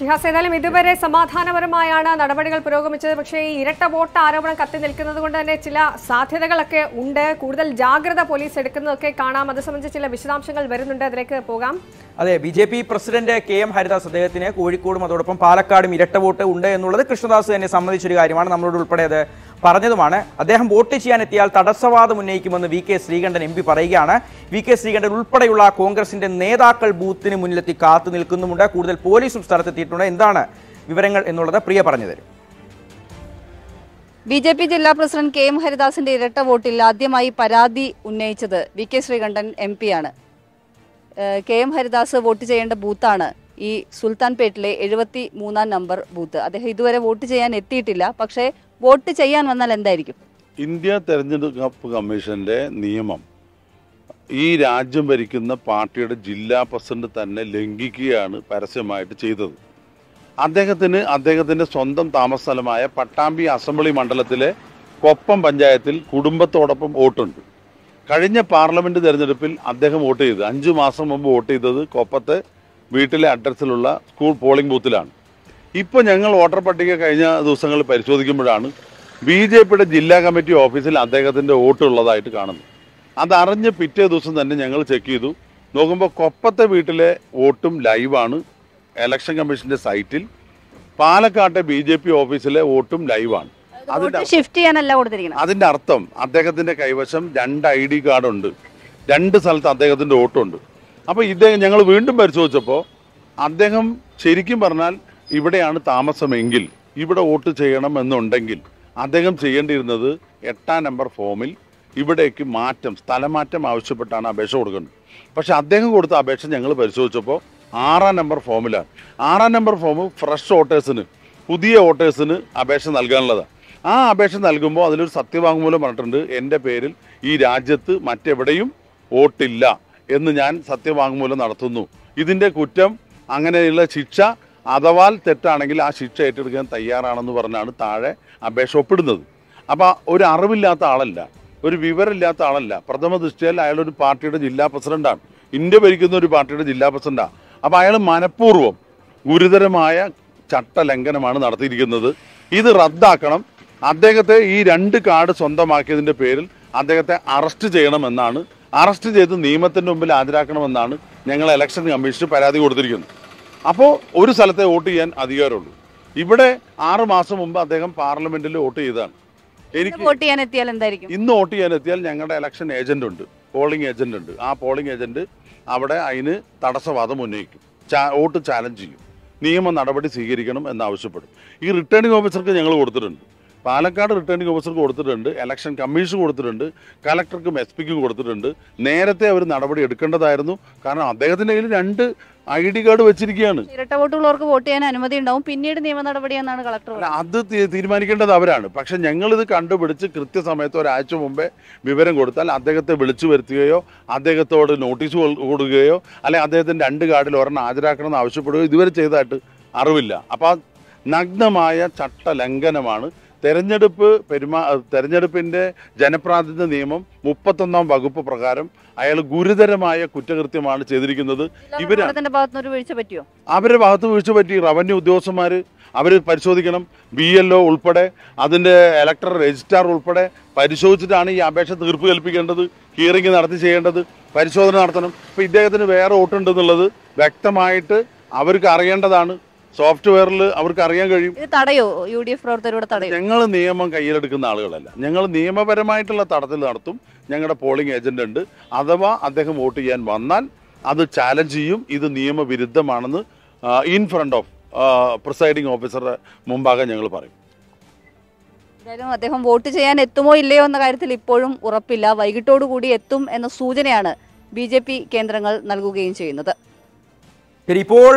ഷിഹാസ് ഏതായാലും ഇതുവരെ സമാധാനപരമായാണ് നടപടികൾ പുരോഗമിച്ചത് പക്ഷേ ഈ ഇരട്ട വോട്ട് ആരോപണം കത്തി നിൽക്കുന്നത് കൊണ്ട് തന്നെ ചില സാധ്യതകളൊക്കെ ഉണ്ട് കൂടുതൽ ജാഗ്രത പോലീസ് എടുക്കുന്നതൊക്കെ കാണാം അത് സംബന്ധിച്ച് ചില വിശദാംശങ്ങൾ വരുന്നുണ്ട് അതിലേക്ക് പോകാം അതെ B J P president K M Haridas അദ്ദേഹത്തിന് കോഴിക്കോടും അതോടൊപ്പം പാലക്കാടും ഇരട്ട വോട്ട് ഉണ്ട് എന്നുള്ളത് കൃഷ്ണദാസ് തന്നെ സംബന്ധിച്ചൊരു കാര്യമാണ് നമ്മളോട് ഉൾപ്പെടെ അത് പറഞ്ഞതുമാണ് അദ്ദേഹം വോട്ട് ചെയ്യാൻ എത്തിയാൽ തടസ്സവാദം ഉന്നയിക്കുമെന്ന് V K Sreekandan M P പറയുകയാണ് വി കെ ശ്രീകണ്ഠൻ ഉൾപ്പെടെയുള്ള കോൺഗ്രസിന്റെ നേതാക്കൾ ബൂത്തിന് മുന്നിലെത്തി കാത്തു നിൽക്കുന്നുമുണ്ട് കൂടുതൽ പോലീസും സ്ഥലത്തെത്തിയിട്ടുണ്ട് എന്താണ് വിവരങ്ങൾ എന്നുള്ളത് പ്രിയ പറഞ്ഞു തരും ബി ജെ പി ജില്ലാ പ്രസിഡന്റ് കെ എം ഹരിദാസിന്റെ ഇരട്ട വോട്ടിൽ ആദ്യമായി പരാതി ഉന്നയിച്ചത് വി കെ ശ്രീകണ്ഠൻ എം ആണ് കെ എം ഹരിദാസ് വോട്ട് ചെയ്യേണ്ട ബൂത്താണ് ഈ സുൽത്താൻപേട്ടിലെ എഴുപത്തി മൂന്നാം നമ്പർ ബൂത്ത് അദ്ദേഹം ഇതുവരെ വോട്ട് ചെയ്യാൻ എത്തിയിട്ടില്ല പക്ഷേ വോട്ട് ചെയ്യാൻ വന്നാൽ എന്തായിരിക്കും ഇന്ത്യ തെരഞ്ഞെടുപ്പ് കമ്മീഷന്റെ നിയമം ഈ രാജ്യം ഭരിക്കുന്ന പാർട്ടിയുടെ ജില്ലാ പ്രസിഡന്റ് തന്നെ ലംഘിക്കുകയാണ് പരസ്യമായിട്ട് ചെയ്തത് അദ്ദേഹത്തിന് അദ്ദേഹത്തിന്റെ സ്വന്തം താമസസ്ഥലമായ പട്ടാമ്പി അസംബ്ലി മണ്ഡലത്തിലെ കൊപ്പം പഞ്ചായത്തിൽ കുടുംബത്തോടൊപ്പം വോട്ടുണ്ട് കഴിഞ്ഞ പാർലമെന്റ് തെരഞ്ഞെടുപ്പിൽ അദ്ദേഹം വോട്ട് ചെയ്തത് അഞ്ചു മാസം മുമ്പ് വോട്ട് ചെയ്തത് കൊപ്പത്തെ വീട്ടിലെ അഡ്രസ്സിലുള്ള സ്കൂൾ പോളിംഗ് ബൂത്തിലാണ് ഇപ്പോൾ ഞങ്ങൾ വോട്ടർ പട്ടിക കഴിഞ്ഞ ദിവസങ്ങളിൽ പരിശോധിക്കുമ്പോഴാണ് ബി ജെ പിയുടെ ജില്ലാ കമ്മിറ്റി ഓഫീസിൽ അദ്ദേഹത്തിൻ്റെ വോട്ടുള്ളതായിട്ട് കാണുന്നു അതറിഞ്ഞ് പിറ്റേ ദിവസം തന്നെ ഞങ്ങൾ ചെക്ക് ചെയ്തു നോക്കുമ്പോൾ കൊപ്പത്തെ വീട്ടിലെ വോട്ടും ലൈവാണ് ഇലക്ഷൻ കമ്മീഷൻ്റെ സൈറ്റിൽ പാലക്കാട്ടെ ബി ജെ പി ഓഫീസിലെ വോട്ടും ലൈവാണ് അതിന്റെ ഷിഫ്റ്റ് കൊടുത്തിരിക്കുന്നത് അതിന്റെ അർത്ഥം അദ്ദേഹത്തിന്റെ കൈവശം രണ്ട് ഐ ഡി കാർഡ് ഉണ്ട് രണ്ട് സ്ഥലത്ത് അദ്ദേഹത്തിന്റെ വോട്ടുണ്ട് അപ്പോൾ ഇദ്ദേഹം ഞങ്ങൾ വീണ്ടും പരിശോധിച്ചപ്പോൾ അദ്ദേഹം ശരിക്കും പറഞ്ഞാൽ ഇവിടെയാണ് താമസമെങ്കിൽ ഇവിടെ വോട്ട് ചെയ്യണം എന്നുണ്ടെങ്കിൽ അദ്ദേഹം ചെയ്യേണ്ടിയിരുന്നത് എട്ടാം നമ്പർ ഫോമിൽ ഇവിടേക്ക് മാറ്റം സ്ഥലമാറ്റം ആവശ്യപ്പെട്ടാണ് അപേക്ഷ കൊടുക്കുന്നത് പക്ഷേ അദ്ദേഹം കൊടുത്ത അപേക്ഷ ഞങ്ങൾ പരിശോധിച്ചപ്പോൾ ആറാം നമ്പർ ഫോമിലാണ് ആറാം നമ്പർ ഫോം ഫ്രഷ് വോട്ടേഴ്സിന് പുതിയ വോട്ടേഴ്സിന് അപേക്ഷ നൽകാനുള്ളതാണ് ആ അപേക്ഷ നൽകുമ്പോൾ അതിലൊരു സത്യവാങ്മൂലം പറഞ്ഞിട്ടുണ്ട് എൻ്റെ പേരിൽ ഈ രാജ്യത്ത് മറ്റെവിടെയും വോട്ടില്ല എന്ന് ഞാൻ സത്യവാങ്മൂലം നടത്തുന്നു ഇതിൻ്റെ കുറ്റം അങ്ങനെയുള്ള ശിക്ഷ അഥവാൽ തെറ്റാണെങ്കിൽ ആ ശിക്ഷ ഏറ്റെടുക്കാൻ തയ്യാറാണെന്ന് പറഞ്ഞാണ് താഴെ അപേക്ഷ ഒപ്പിടുന്നത് അപ്പോൾ ഒരു അറിവില്ലാത്ത ആളല്ല ഒരു വിവരമില്ലാത്ത ആളല്ല പ്രഥമ ദൃഷ്ടിയിൽ അയാളൊരു പാർട്ടിയുടെ ജില്ലാ പ്രസിഡന്റാണ് ഇന്ത്യ ഭരിക്കുന്ന ഒരു പാർട്ടിയുടെ ജില്ലാ പ്രസിഡന്റാണ് അപ്പോൾ അയാൾ മനഃപൂർവ്വം ഗുരുതരമായ ചട്ടലംഘനമാണ് നടത്തിയിരിക്കുന്നത് ഇത് റദ്ദാക്കണം അദ്ദേഹത്തെ ഈ രണ്ട് കാർഡ് സ്വന്തമാക്കിയതിൻ്റെ പേരിൽ അദ്ദേഹത്തെ അറസ്റ്റ് ചെയ്യണമെന്നാണ് അറസ്റ്റ് ചെയ്ത് നിയമത്തിൻ്റെ മുമ്പിൽ ഹാജരാക്കണമെന്നാണ് ഞങ്ങൾ ഇലക്ഷൻ കമ്മീഷന് പരാതി കൊടുത്തിരിക്കുന്നത് അപ്പോൾ ഒരു സ്ഥലത്തെ വോട്ട് ചെയ്യാൻ അധികാരമുള്ളൂ ഇവിടെ ആറ് മാസം മുമ്പ് അദ്ദേഹം പാർലമെന്റിൽ വോട്ട് ചെയ്താണ് എനിക്ക് വോട്ട് ചെയ്യാൻ എത്തിയാൽ എന്തായിരിക്കും ഇന്ന് വോട്ട് ചെയ്യാൻ എത്തിയാൽ ഞങ്ങളുടെ ഇലക്ഷൻ ഏജന്റ് ഉണ്ട് പോളിംഗ് ഏജന്റ് ഉണ്ട് ആ പോളിംഗ് ഏജന്റ് അവിടെ അതിന് തടസ്സവാദം ഉന്നയിക്കും വോട്ട് ചാലഞ്ച് ചെയ്യും നിയമ നടപടി സ്വീകരിക്കണം എന്നാവശ്യപ്പെടും ഈ റിട്ടേണിംഗ് ഓഫീസർക്ക് ഞങ്ങൾ കൊടുത്തിട്ടുണ്ട് പാലക്കാട് റിട്ടേണിംഗ് ഓഫീസർക്ക് കൊടുത്തിട്ടുണ്ട് ഇലക്ഷൻ കമ്മീഷൻ കൊടുത്തിട്ടുണ്ട് കലക്ടർക്കും എസ് പിക്കും കൊടുത്തിട്ടുണ്ട് നേരത്തെ അവർ നടപടി എടുക്കേണ്ടതായിരുന്നു കാരണം അദ്ദേഹത്തിൻ്റെ കയ്യിൽ രണ്ട് ഐ ഡി കാർഡ് വെച്ചിരിക്കുകയാണ് ഇരട്ട വോട്ടുള്ളവർക്ക് വോട്ട് ചെയ്യാൻ അനുമതി ഉണ്ടാവും പിന്നീട് നിയമ എന്നാണ് കളക്ടർ അത് തീരുമാനിക്കേണ്ടത് അവരാണ് പക്ഷെ ഞങ്ങളിത് കണ്ടുപിടിച്ച് കൃത്യസമയത്ത് ഒരാഴ്ച മുമ്പേ വിവരം കൊടുത്താൽ അദ്ദേഹത്തെ വിളിച്ചു വരുത്തുകയോ അദ്ദേഹത്തോട് നോട്ടീസ് കൊടുക്കുകയോ അല്ലെങ്കിൽ അദ്ദേഹത്തിൻ്റെ രണ്ട് കാർഡിൽ ഒരെണ്ണം ഹാജരാക്കണമെന്ന് ആവശ്യപ്പെടുകയോ ഇതുവരെ ചെയ്തതായിട്ട് അറിവില്ല അപ്പോൾ നഗ്നമായ ചട്ടലംഘനമാണ് തെരഞ്ഞെടുപ്പ് പെരുമാ തെരഞ്ഞെടുപ്പിൻ്റെ ജനപ്രാതിനിധ്യ നിയമം മുപ്പത്തൊന്നാം വകുപ്പ് പ്രകാരം അയാൾ ഗുരുതരമായ കുറ്റകൃത്യമാണ് ചെയ്തിരിക്കുന്നത് ഇവരുടെ അവരുടെ ഭാഗത്ത് വീഴ്ച പറ്റി റവന്യൂ ഉദ്യോഗസ്ഥന്മാർ അവർ പരിശോധിക്കണം ബി എൽ ഒ ഉൾപ്പെടെ അതിൻ്റെ ഇലക്ടർ രജിസ്ട്രാർ ഉൾപ്പെടെ പരിശോധിച്ചിട്ടാണ് ഈ അപേക്ഷ തീർപ്പ് കൽപ്പിക്കേണ്ടത് ഹിയറിംഗ് നടത്തി ചെയ്യേണ്ടത് പരിശോധന നടത്തണം ഇപ്പം ഇദ്ദേഹത്തിന് വേറെ വോട്ടുണ്ടെന്നുള്ളത് വ്യക്തമായിട്ട് അവർക്ക് അറിയേണ്ടതാണ് സോഫ്റ്റ്വെയറിൽ അവർക്ക് അറിയാൻ കഴിയും ഇത് തടയോ യു ഡി എഫ് പ്രവർത്തകരോട് തടയോ ഞങ്ങൾ നിയമം കയ്യിലെടുക്കുന്ന ആളുകളല്ല ഞങ്ങൾ നിയമപരമായിട്ടുള്ള തടത്തിൽ നടത്തും ഞങ്ങളുടെ പോളിംഗ് ഏജന്റ് ഉണ്ട് അഥവാ അദ്ദേഹം വോട്ട് ചെയ്യാൻ വന്നാൽ അത് ചാലഞ്ച് ചെയ്യും ഇത് നിയമവിരുദ്ധമാണെന്ന് ഇൻ ഫ്രണ്ട് ഓഫ് പ്രിസൈഡിംഗ് ഓഫീസറുടെ മുമ്പാകെ ഞങ്ങൾ പറയും എന്തായാലും അദ്ദേഹം വോട്ട് ചെയ്യാൻ എത്തുമോ ഇല്ലയോ എന്ന കാര്യത്തിൽ ഇപ്പോഴും ഉറപ്പില്ല വൈകിട്ടോടുകൂടി എത്തും എന്ന സൂചനയാണ് ബി കേന്ദ്രങ്ങൾ നൽകുകയും ചെയ്യുന്നത് ശരി ഇപ്പോൾ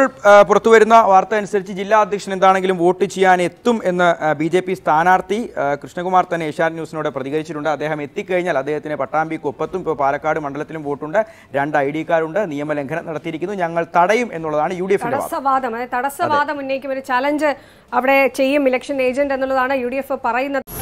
പുറത്തുവരുന്ന വാർത്ത അനുസരിച്ച് ജില്ലാ അധ്യക്ഷൻ എന്താണെങ്കിലും വോട്ട് ചെയ്യാൻ എത്തും എന്ന് ബി ജെ പി സ്ഥാനാർത്ഥി കൃഷ്ണകുമാർ തന്നെ ഏഷ്യാനെറ്റ് ന്യൂസിനോട് പ്രതികരിച്ചിട്ടുണ്ട് അദ്ദേഹം എത്തിക്കഴിഞ്ഞാൽ അദ്ദേഹത്തിന് പട്ടാമ്പി കൊപ്പത്തും ഇപ്പോൾ പാലക്കാട് മണ്ഡലത്തിലും വോട്ടുണ്ട് രണ്ട് ഐ ഡി കാർഡുണ്ട് നിയമലംഘനം നടത്തിയിരിക്കുന്നു ഞങ്ങൾ തടയും എന്നുള്ളതാണ് യു ഡി എഫ് തടസ്സവാദം ഉന്നയിക്കും ഒരു ചലഞ്ച് അവിടെ ചെയ്യും ഇലക്ഷൻ ഏജന്റ് എന്നുള്ളതാണ് യു ഡി എഫ് പറയുന്നത്